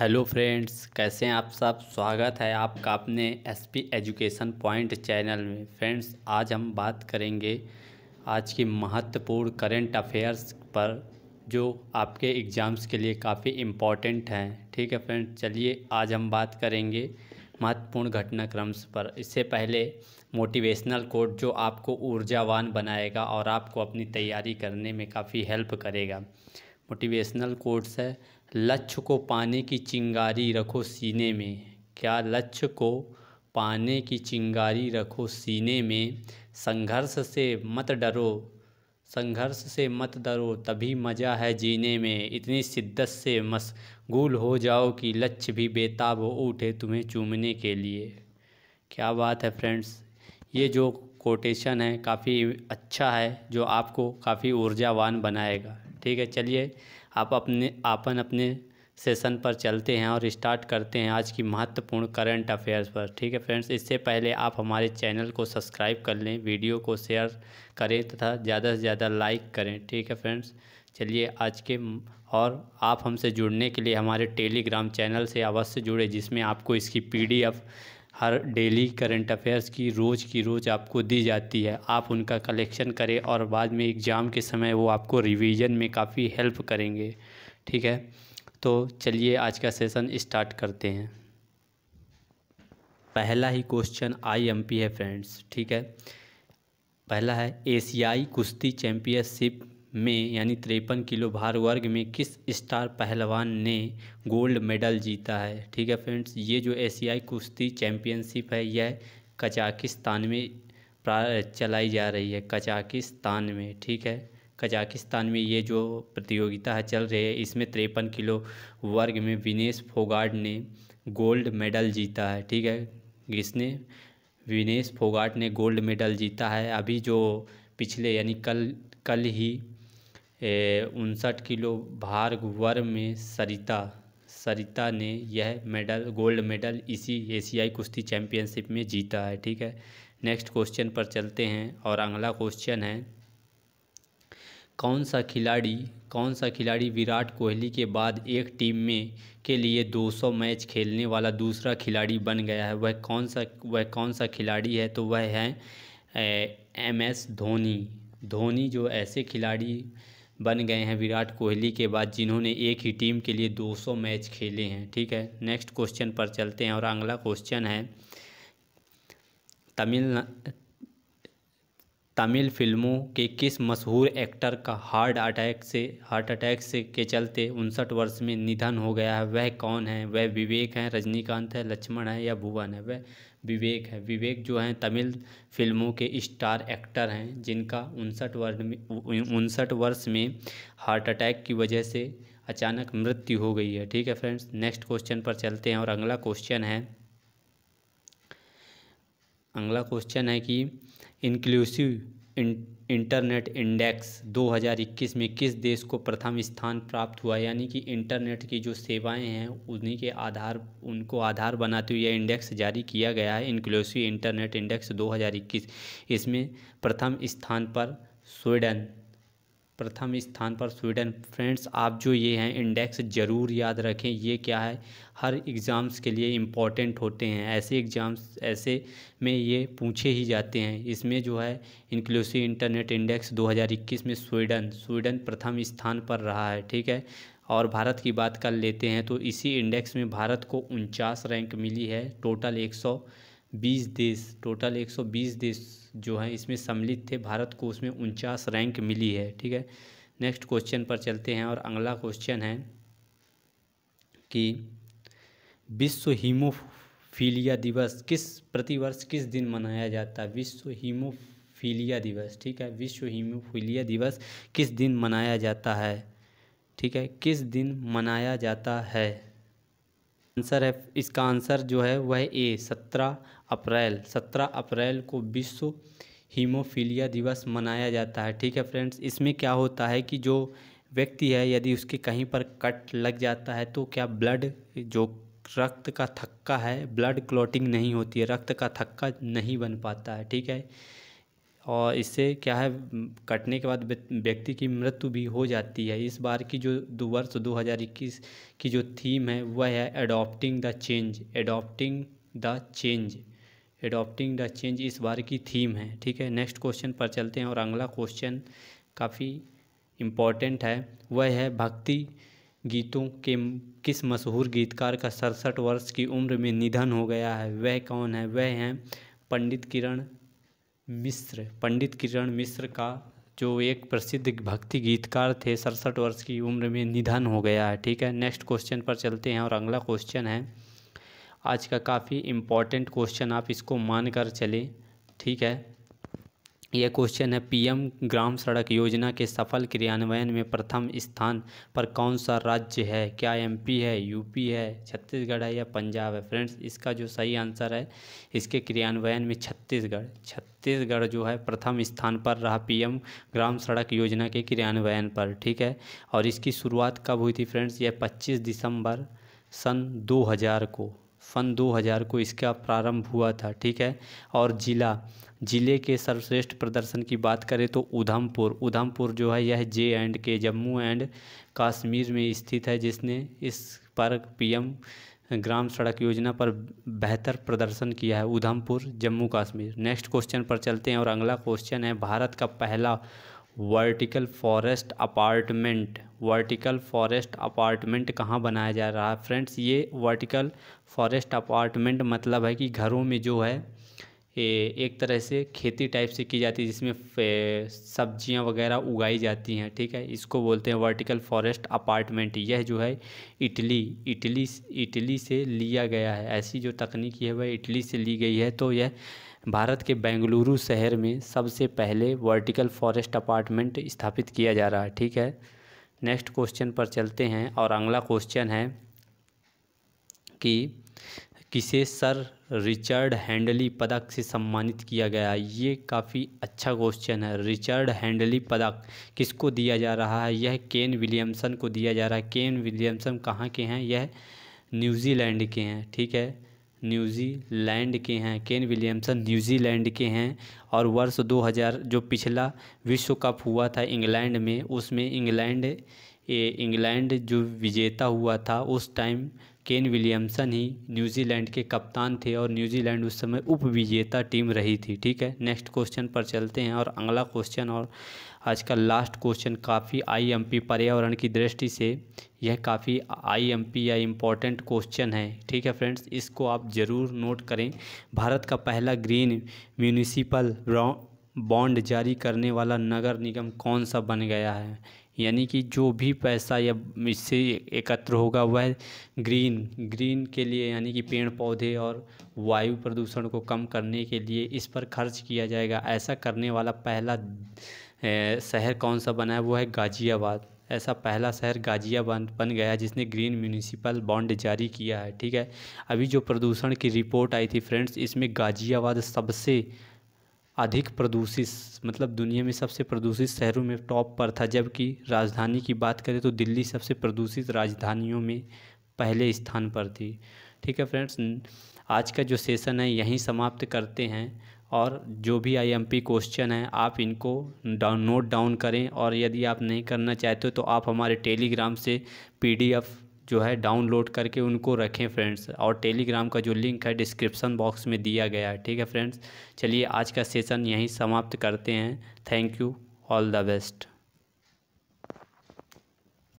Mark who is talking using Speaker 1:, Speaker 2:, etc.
Speaker 1: hello friends कैसे हैं आप सब स्वागत है आपका अपने एसपी एजुकेशन पॉइंट चैनल में फ्रेंड्स आज हम बात करेंगे आज की महत्वपूर्ण करंट अफेयर्स पर जो आपके एग्ज़ाम्स के लिए काफ़ी इम्पॉर्टेंट हैं ठीक है फ्रेंड्स चलिए आज हम बात करेंगे महत्वपूर्ण घटनाक्रम्स पर इससे पहले मोटिवेशनल कोड जो आपको ऊर्जावान बनाएगा और आपको अपनी तैयारी करने में काफ़ी हेल्प करेगा मोटिवेशनल कोड्स है लक्ष्य को पाने की चिंगारी रखो सीने में क्या लक्ष्य को पाने की चिंगारी रखो सीने में संघर्ष से मत डरो संघर्ष से मत डरो तभी मज़ा है जीने में इतनी शिद्दत से मशगूल हो जाओ कि लक्ष्य भी बेताब हो उठे तुम्हें चूमने के लिए क्या बात है फ्रेंड्स ये जो कोटेशन है काफ़ी अच्छा है जो आपको काफ़ी ऊर्जावान बनाएगा ठीक है चलिए आप अपने आपन अपने सेशन पर चलते हैं और स्टार्ट करते हैं आज की महत्वपूर्ण करंट अफेयर्स पर ठीक है फ्रेंड्स इससे पहले आप हमारे चैनल को सब्सक्राइब कर लें वीडियो को शेयर करें तथा ज़्यादा से ज़्यादा लाइक करें ठीक है फ्रेंड्स चलिए आज के और आप हमसे जुड़ने के लिए हमारे टेलीग्राम चैनल से अवश्य जुड़े जिसमें आपको इसकी पी हर डेली करंट अफेयर्स की रोज़ की रोज़ आपको दी जाती है आप उनका कलेक्शन करें और बाद में एग्ज़ाम के समय वो आपको रिवीजन में काफ़ी हेल्प करेंगे ठीक है तो चलिए आज का सेशन स्टार्ट करते हैं पहला ही क्वेश्चन आईएमपी है फ्रेंड्स ठीक है पहला है एशियाई कुश्ती चैम्पियनशिप में यानी तिरपन किलो भार वर्ग में किस स्टार पहलवान ने गोल्ड मेडल जीता है ठीक है फ्रेंड्स ये जो एशियाई कुश्ती चैम्पियनशिप है यह कजाकिस्तान में चलाई जा रही है कजाकिस्तान में ठीक है कजाकिस्तान में ये जो प्रतियोगिता है चल रही है इसमें तिरपन किलो वर्ग में विनेश फोगाट ने गोल्ड मेडल जीता है ठीक है इसने विनेश फोगाट ने गोल्ड मेडल जीता है अभी जो पिछले यानी कल कल ही उनसठ किलो भार वर्ग में सरिता सरिता ने यह मेडल गोल्ड मेडल इसी एशियाई कुश्ती चैम्पियनशिप में जीता है ठीक है नेक्स्ट क्वेश्चन पर चलते हैं और अगला क्वेश्चन है कौन सा खिलाड़ी कौन सा खिलाड़ी विराट कोहली के बाद एक टीम में के लिए 200 मैच खेलने वाला दूसरा खिलाड़ी बन गया है वह कौन सा वह कौन सा खिलाड़ी है तो वह है एम एस धोनी धोनी जो ऐसे खिलाड़ी बन गए हैं विराट कोहली के बाद जिन्होंने एक ही टीम के लिए 200 मैच खेले हैं ठीक है नेक्स्ट क्वेश्चन पर चलते हैं और अगला क्वेश्चन है तमिल तमिल फिल्मों के किस मशहूर एक्टर का हार्ट अटैक से हार्ट अटैक से के चलते उनसठ वर्ष में निधन हो गया है वह कौन है वह विवेक हैं रजनीकांत है लक्ष्मण है या भुवन है वह विवेक है विवेक जो हैं तमिल फिल्मों के स्टार एक्टर हैं जिनका उनसठ वर्ष में उनसठ वर्ष में हार्ट अटैक की वजह से अचानक मृत्यु हो गई है ठीक है फ्रेंड्स नेक्स्ट क्वेश्चन पर चलते हैं और अगला क्वेश्चन है अगला क्वेश्चन है कि इंक्लूसिव इंटरनेट इंडेक्स 2021 में किस देश को प्रथम स्थान प्राप्त हुआ यानी कि इंटरनेट की जो सेवाएं हैं उन्हीं के आधार उनको आधार बनाते हुए यह इंडेक्स जारी किया गया है इंक्लूसिव इंटरनेट इंडेक्स 2021 इसमें प्रथम स्थान पर स्वीडन प्रथम स्थान पर स्वीडन फ्रेंड्स आप जो ये हैं इंडेक्स ज़रूर याद रखें ये क्या है हर एग्ज़ाम्स के लिए इम्पॉर्टेंट होते हैं ऐसे एग्ज़ाम्स ऐसे में ये पूछे ही जाते हैं इसमें जो है इंक्लूसिव इंटरनेट इंडेक्स 2021 में स्वीडन स्वीडन प्रथम स्थान पर रहा है ठीक है और भारत की बात कर लेते हैं तो इसी इंडेक्स में भारत को उनचास रैंक मिली है टोटल एक बीस देश टोटल एक सौ बीस देश जो हैं इसमें सम्मिलित थे भारत को उसमें उनचास रैंक मिली है ठीक है नेक्स्ट क्वेश्चन पर चलते हैं और अगला क्वेश्चन है कि विश्व हीमोफीलिया दिवस किस प्रतिवर्ष किस दिन मनाया जाता है विश्व हीमोफीलिया दिवस ठीक है विश्व हीमोफीलिया दिवस किस दिन मनाया जाता है ठीक है किस दिन मनाया जाता है आंसर है इसका आंसर जो है वह ए सत्रह अप्रैल सत्रह अप्रैल को विश्व हीमोफीलिया दिवस मनाया जाता है ठीक है फ्रेंड्स इसमें क्या होता है कि जो व्यक्ति है यदि उसके कहीं पर कट लग जाता है तो क्या ब्लड जो रक्त का थक्का है ब्लड क्लॉटिंग नहीं होती है रक्त का थक्का नहीं बन पाता है ठीक है और इससे क्या है कटने के बाद व्यक्ति की मृत्यु भी हो जाती है इस बार की जो दो वर्ष दो हज़ार इक्कीस की जो थीम है वह है adopting the change adopting the change adopting the change इस बार की थीम है ठीक है नेक्स्ट क्वेश्चन पर चलते हैं और अगला क्वेश्चन काफ़ी इम्पॉर्टेंट है वह है भक्ति गीतों के किस मशहूर गीतकार का सड़सठ वर्ष की उम्र में निधन हो गया है वह कौन है वह हैं पंडित किरण मिश्र पंडित किरण मिश्र का जो एक प्रसिद्ध भक्ति गीतकार थे सड़सठ वर्ष की उम्र में निधन हो गया है ठीक है नेक्स्ट क्वेश्चन पर चलते हैं और अगला क्वेश्चन है आज का काफ़ी इम्पोर्टेंट क्वेश्चन आप इसको मान कर चलें ठीक है यह क्वेश्चन है पीएम ग्राम सड़क योजना के सफल क्रियान्वयन में प्रथम स्थान पर कौन सा राज्य है क्या एमपी है यूपी है छत्तीसगढ़ है या पंजाब है फ्रेंड्स इसका जो सही आंसर है इसके क्रियान्वयन में छत्तीसगढ़ छत्तीसगढ़ जो है प्रथम स्थान पर रहा पीएम ग्राम सड़क योजना के क्रियान्वयन पर ठीक है और इसकी शुरुआत कब हुई थी फ्रेंड्स यह पच्चीस दिसंबर सन दो को सन 2000 को इसका प्रारंभ हुआ था ठीक है और ज़िला ज़िले के सर्वश्रेष्ठ प्रदर्शन की बात करें तो उधमपुर उधमपुर जो है यह जे एंड के जम्मू एंड कश्मीर में स्थित है जिसने इस पर पीएम ग्राम सड़क योजना पर बेहतर प्रदर्शन किया है उधमपुर जम्मू कश्मीर नेक्स्ट क्वेश्चन पर चलते हैं और अगला क्वेश्चन है भारत का पहला vertical forest apartment vertical forest apartment कहाँ बनाया जा रहा है फ्रेंड्स ये वर्टिकल फॉरेस्ट अपार्टमेंट मतलब है कि घरों में जो है एक तरह से खेती टाइप से की जाती है जिसमें सब्जियां वगैरह उगाई जाती हैं ठीक है इसको बोलते हैं वर्टिकल फॉरेस्ट अपार्टमेंट यह जो है इटली इटली इटली से लिया गया है ऐसी जो तकनीक है वह इटली से ली गई है तो यह भारत के बेंगलुरु शहर में सबसे पहले वर्टिकल फॉरेस्ट अपार्टमेंट स्थापित किया जा रहा है ठीक है नेक्स्ट क्वेश्चन पर चलते हैं और अगला क्वेश्चन है कि किसे सर रिचर्ड हैंडली पदक से सम्मानित किया गया ये काफ़ी अच्छा क्वेश्चन है रिचर्ड हैंडली पदक किसको दिया जा रहा है यह केन विलियमसन को दिया जा रहा है केन विलियमसन कहाँ के हैं यह न्यूजीलैंड के हैं ठीक है न्यूजीलैंड के हैं केन विलियमसन न्यूजीलैंड के हैं और वर्ष 2000 जो पिछला विश्व कप हुआ था इंग्लैंड में उसमें इंग्लैंड इंग्लैंड जो विजेता हुआ था उस टाइम केन विलियमसन ही न्यूजीलैंड के कप्तान थे और न्यूजीलैंड उस समय उप विजेता टीम रही थी ठीक है नेक्स्ट क्वेश्चन पर चलते हैं और अगला क्वेश्चन और आज का लास्ट क्वेश्चन काफ़ी आईएमपी पर्यावरण की दृष्टि से यह काफ़ी आईएमपी या इम्पॉर्टेंट क्वेश्चन है ठीक है फ्रेंड्स इसको आप ज़रूर नोट करें भारत का पहला ग्रीन म्यूनिसिपल बॉन्ड जारी करने वाला नगर निगम कौन सा बन गया है यानी कि जो भी पैसा या इससे एकत्र होगा वह ग्रीन ग्रीन के लिए यानी कि पेड़ पौधे और वायु प्रदूषण को कम करने के लिए इस पर खर्च किया जाएगा ऐसा करने वाला पहला शहर कौन सा बना है वो है गाज़ियाबाद ऐसा पहला शहर गाजियाबाद बन गया जिसने ग्रीन म्यूनिसिपल बॉन्ड जारी किया है ठीक है अभी जो प्रदूषण की रिपोर्ट आई थी फ्रेंड्स इसमें गाजियाबाद सबसे अधिक प्रदूषित मतलब दुनिया में सबसे प्रदूषित शहरों में टॉप पर था जबकि राजधानी की बात करें तो दिल्ली सबसे प्रदूषित राजधानियों में पहले स्थान पर थी ठीक है फ्रेंड्स आज का जो सेशन है यहीं समाप्त करते हैं और जो भी आईएमपी क्वेश्चन है आप इनको डाउन नोट डाउन करें और यदि आप नहीं करना चाहते तो आप हमारे टेलीग्राम से पीडीएफ जो है डाउनलोड करके उनको रखें फ्रेंड्स और टेलीग्राम का जो लिंक है डिस्क्रिप्सन बॉक्स में दिया गया है ठीक है फ्रेंड्स चलिए आज का सेशन यहीं समाप्त करते हैं thank you all the best